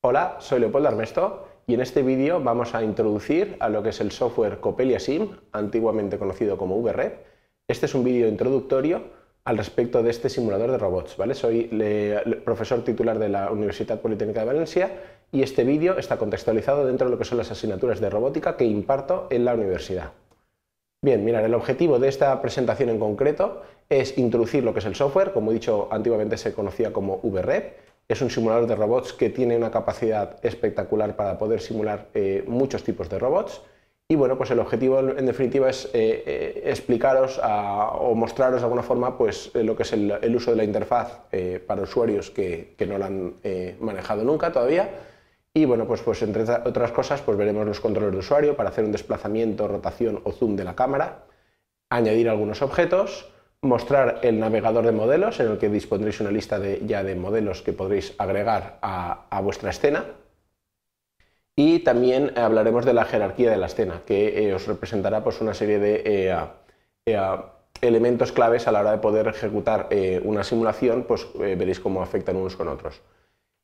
Hola, soy Leopoldo Armesto y en este vídeo vamos a introducir a lo que es el software Copelia antiguamente conocido como VREP. Este es un vídeo introductorio al respecto de este simulador de robots. ¿vale? Soy profesor titular de la Universidad Politécnica de Valencia y este vídeo está contextualizado dentro de lo que son las asignaturas de robótica que imparto en la universidad. Bien, mirar, el objetivo de esta presentación en concreto es introducir lo que es el software, como he dicho antiguamente se conocía como VREP, es un simulador de robots que tiene una capacidad espectacular para poder simular eh, muchos tipos de robots. Y bueno, pues el objetivo en definitiva es eh, eh, explicaros o mostraros de alguna forma pues, lo que es el, uso de la interfaz para usuarios que, no la han manejado nunca todavía. Y bueno, pues, pues entre otras cosas pues veremos los controles de usuario para hacer un desplazamiento, rotación o zoom de la cámara, añadir algunos objetos, mostrar el navegador de modelos en el que dispondréis una lista de, ya de modelos que podréis agregar a, vuestra escena. Y también hablaremos de la jerarquía de la escena, que eh, os representará pues, una serie de eh, eh, elementos claves a la hora de poder ejecutar una simulación, pues veréis cómo afectan unos con otros.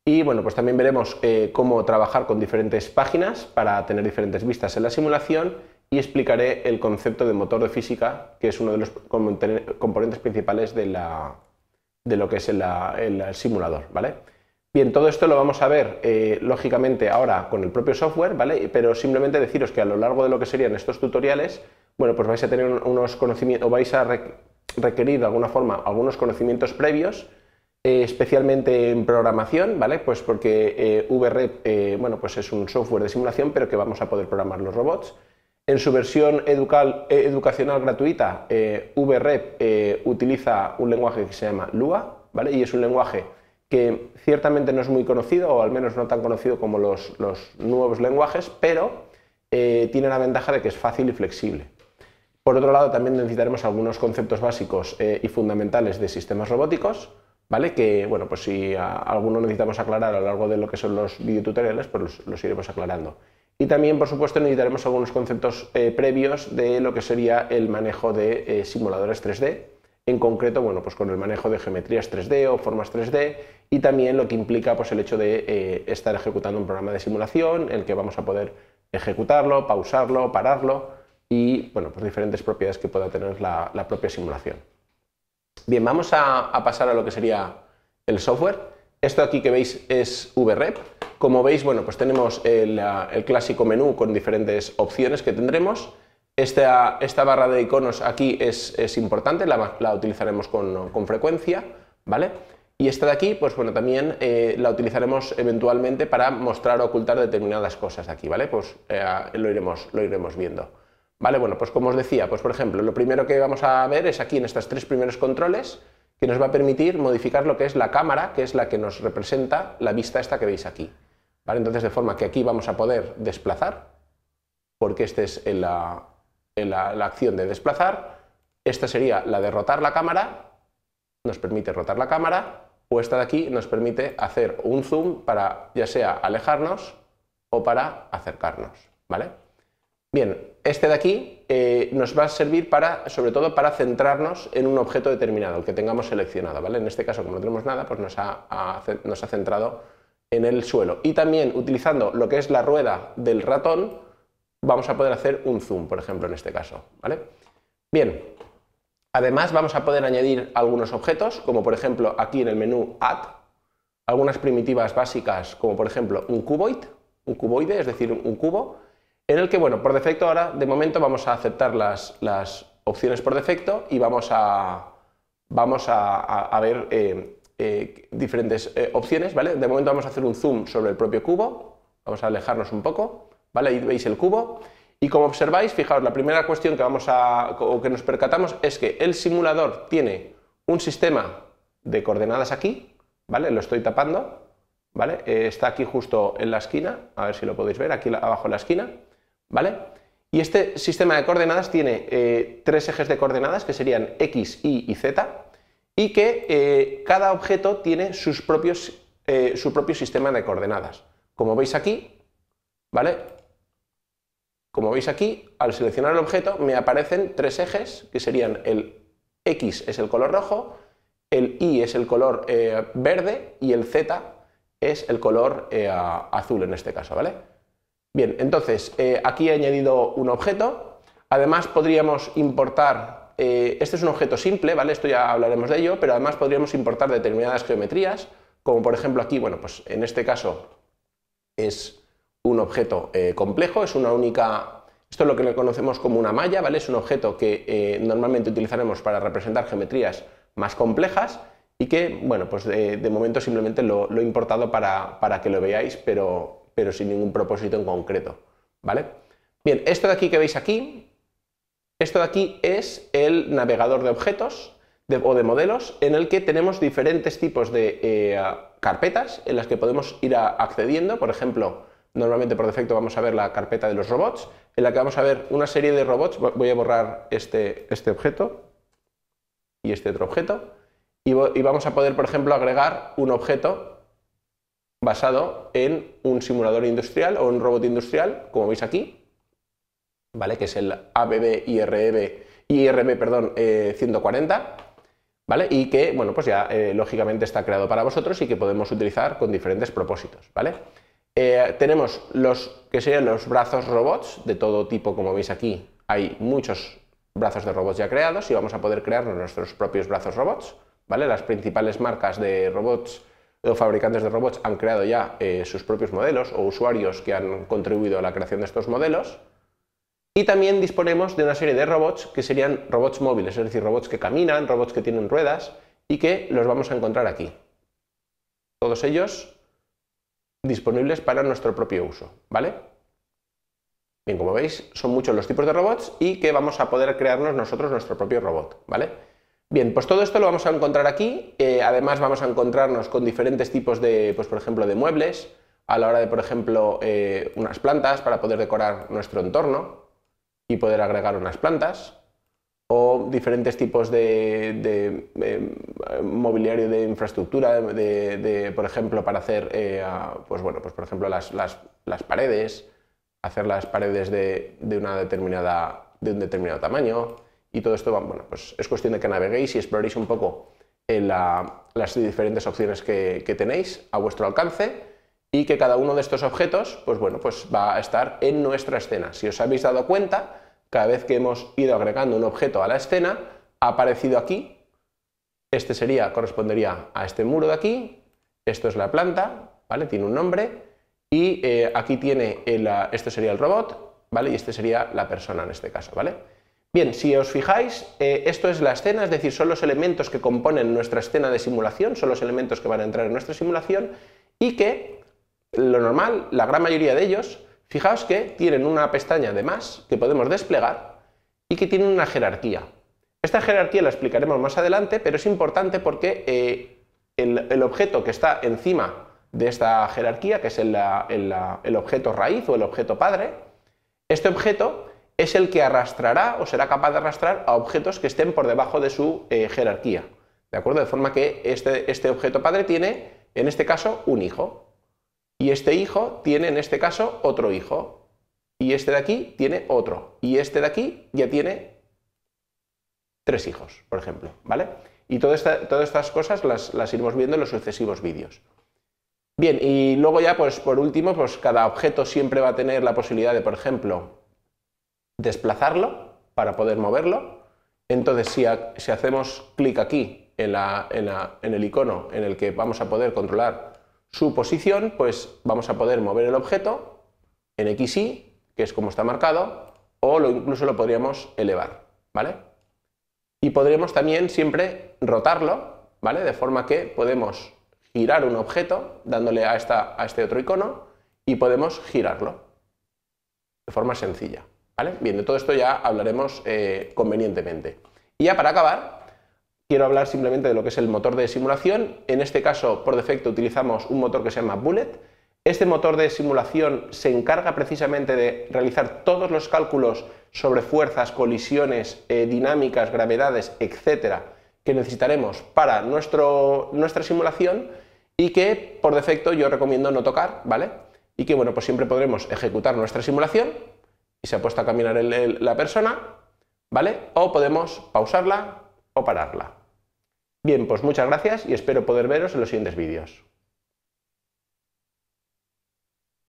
Y bueno, pues también veremos cómo trabajar con diferentes páginas para tener diferentes vistas en la simulación y explicaré el concepto de motor de física, que es uno de los componentes principales de, lo que es el, simulador, ¿vale? Bien, todo esto lo vamos a ver eh, lógicamente ahora con el propio software, ¿vale? Pero simplemente deciros que a lo largo de lo que serían estos tutoriales, bueno, pues vais a tener unos conocimientos, o vais a requerir de alguna forma algunos conocimientos previos, eh, especialmente en programación, ¿vale? Pues porque eh, VR, bueno, pues es un software de simulación, pero que vamos a poder programar los robots. En su versión eh, educacional gratuita, eh, VREP eh, utiliza un lenguaje que se llama Lua, ¿vale? Y es un lenguaje que ciertamente no es muy conocido, o al menos no tan conocido como los, nuevos lenguajes, pero tiene la ventaja de que es fácil y flexible. Por otro lado, también necesitaremos algunos conceptos básicos y fundamentales de sistemas robóticos, ¿vale? Que, bueno, pues si alguno necesitamos aclarar a lo largo de lo que son los videotutoriales, pues los iremos aclarando. Y también, por supuesto, necesitaremos algunos conceptos eh, previos de lo que sería el manejo de eh, simuladores 3D, en concreto, bueno, pues con el manejo de geometrías 3D o formas 3D y también lo que implica pues, el hecho de eh, estar ejecutando un programa de simulación, el que vamos a poder ejecutarlo, pausarlo, pararlo y, bueno, pues diferentes propiedades que pueda tener la, propia simulación. Bien, vamos a, a pasar a lo que sería el software. Esto aquí que veis es VREP, como veis, bueno, pues tenemos el, clásico menú con diferentes opciones que tendremos. Esta, esta barra de iconos aquí es, importante, la, utilizaremos con, frecuencia, ¿vale? Y esta de aquí, pues bueno, también eh, la utilizaremos eventualmente para mostrar o ocultar determinadas cosas aquí, ¿vale? Pues eh, lo, iremos, lo iremos viendo. Vale, bueno, pues como os decía, pues por ejemplo, lo primero que vamos a ver es aquí en estos tres primeros controles, que nos va a permitir modificar lo que es la cámara, que es la que nos representa la vista esta que veis aquí. Entonces, de forma que aquí vamos a poder desplazar, porque esta es la, acción de desplazar, esta sería la de rotar la cámara, nos permite rotar la cámara, o esta de aquí nos permite hacer un zoom para ya sea alejarnos o para acercarnos. ¿vale? Bien, este de aquí eh, nos va a servir para, sobre todo para centrarnos en un objeto determinado, el que tengamos seleccionado. ¿vale? En este caso, como no tenemos nada, pues nos ha, nos ha centrado en el suelo. Y también utilizando lo que es la rueda del ratón, vamos a poder hacer un zoom, por ejemplo, en este caso. ¿vale? Bien, además vamos a poder añadir algunos objetos, como por ejemplo aquí en el menú Add, algunas primitivas básicas, como por ejemplo un cuboid, un cuboide, es decir, un cubo, en el que, bueno, por defecto ahora, de momento vamos a aceptar las, las opciones por defecto y vamos a, vamos a, ver... Eh, eh, diferentes eh, opciones, ¿vale? De momento vamos a hacer un zoom sobre el propio cubo, vamos a alejarnos un poco, ¿vale? Ahí veis el cubo. Y como observáis, fijaos, la primera cuestión que vamos a, o que nos percatamos es que el simulador tiene un sistema de coordenadas aquí, ¿vale? Lo estoy tapando, ¿vale? Eh, está aquí justo en la esquina, a ver si lo podéis ver, aquí abajo en la esquina, ¿vale? Y este sistema de coordenadas tiene tres ejes de coordenadas que serían X, Y y Z, y que eh, cada objeto tiene sus propios, eh, su propio sistema de coordenadas. Como veis aquí, ¿vale? Como veis aquí, al seleccionar el objeto me aparecen tres ejes que serían el X es el color rojo, el Y es el color eh, verde y el Z es el color azul en este caso, ¿vale? Bien, entonces aquí he añadido un objeto. Además podríamos importar eh, este es un objeto simple, ¿vale? Esto ya hablaremos de ello, pero además podríamos importar determinadas geometrías, como por ejemplo aquí, bueno, pues en este caso es un objeto eh, complejo, es una única, esto es lo que le conocemos como una malla, ¿vale? Es un objeto que eh, normalmente utilizaremos para representar geometrías más complejas y que, bueno, pues de, momento simplemente lo, he importado para, que lo veáis, pero, pero sin ningún propósito en concreto, ¿vale? Bien, esto de aquí que veis aquí esto de aquí es el navegador de objetos o de modelos en el que tenemos diferentes tipos de eh, carpetas en las que podemos ir accediendo. Por ejemplo, normalmente por defecto vamos a ver la carpeta de los robots, en la que vamos a ver una serie de robots. Voy a borrar este, este objeto y este otro objeto. y vamos a poder, por ejemplo, agregar un objeto basado en un simulador industrial o un robot industrial, como veis aquí, ¿vale? Que es el ABB IRB, perdón, 140, eh, ¿vale? Y que, bueno, pues ya eh, lógicamente está creado para vosotros y que podemos utilizar con diferentes propósitos, ¿vale? Eh, tenemos los que serían los brazos robots de todo tipo, como veis aquí, hay muchos brazos de robots ya creados y vamos a poder crear nuestros propios brazos robots, ¿vale? Las principales marcas de robots o fabricantes de robots han creado ya sus propios modelos o usuarios que han contribuido a la creación de estos modelos, y también disponemos de una serie de robots que serían robots móviles, es decir, robots que caminan, robots que tienen ruedas y que los vamos a encontrar aquí. Todos ellos disponibles para nuestro propio uso, ¿vale? Bien, como veis, son muchos los tipos de robots y que vamos a poder crearnos nosotros nuestro propio robot, ¿vale? Bien, pues todo esto lo vamos a encontrar aquí, eh, además vamos a encontrarnos con diferentes tipos de, pues por ejemplo, de muebles, a la hora de, por ejemplo, eh, unas plantas para poder decorar nuestro entorno, y poder agregar unas plantas o diferentes tipos de, em, mobiliario de infraestructura, de, por ejemplo, para hacer, eh, pues bueno, pues por ejemplo las, paredes, hacer las paredes de, una determinada, de un determinado tamaño y todo esto, bueno, pues es cuestión de que naveguéis y exploréis un poco en eh, las diferentes opciones que tenéis a vuestro alcance y que cada uno de estos objetos, pues bueno, pues va a estar en nuestra escena. Si os habéis dado cuenta, cada vez que hemos ido agregando un objeto a la escena, ha aparecido aquí, este sería, correspondería a este muro de aquí, esto es la planta, ¿vale? Tiene un nombre, y eh, aquí tiene, el, este sería el robot, ¿vale? Y este sería la persona en este caso, ¿vale? Bien, si os fijáis, eh, esto es la escena, es decir, son los elementos que componen nuestra escena de simulación, son los elementos que van a entrar en nuestra simulación y que lo normal, la gran mayoría de ellos, fijaos que tienen una pestaña de más que podemos desplegar y que tienen una jerarquía. Esta jerarquía la explicaremos más adelante, pero es importante porque eh, el, objeto que está encima de esta jerarquía, que es el, objeto raíz o el objeto padre, este objeto es el que arrastrará o será capaz de arrastrar a objetos que estén por debajo de su eh, jerarquía. ¿De acuerdo? De forma que este, este objeto padre tiene, en este caso, un hijo. Y este hijo tiene en este caso otro hijo. Y este de aquí tiene otro. Y este de aquí ya tiene tres hijos, por ejemplo. ¿Vale? Y todas estas cosas las, las, iremos viendo en los sucesivos vídeos. Bien, y luego ya, pues por último, pues cada objeto siempre va a tener la posibilidad de, por ejemplo, desplazarlo para poder moverlo. Entonces, si, hacemos clic aquí en, en el icono en el que vamos a poder controlar su posición, pues vamos a poder mover el objeto en XY, que es como está marcado, o lo, incluso lo podríamos elevar, ¿vale? Y podremos también siempre rotarlo, ¿vale? De forma que podemos girar un objeto dándole a, esta, a este otro icono y podemos girarlo de forma sencilla, ¿vale? Bien, de todo esto ya hablaremos eh, convenientemente. Y ya para acabar, quiero hablar simplemente de lo que es el motor de simulación. En este caso, por defecto, utilizamos un motor que se llama Bullet. Este motor de simulación se encarga precisamente de realizar todos los cálculos sobre fuerzas, colisiones, eh, dinámicas, gravedades, etcétera, que necesitaremos para nuestro, nuestra simulación y que por defecto yo recomiendo no tocar, ¿vale? Y que bueno, pues siempre podremos ejecutar nuestra simulación y se ha puesto a caminar la persona, ¿vale? O podemos pausarla, o pararla. Bien, pues muchas gracias y espero poder veros en los siguientes vídeos.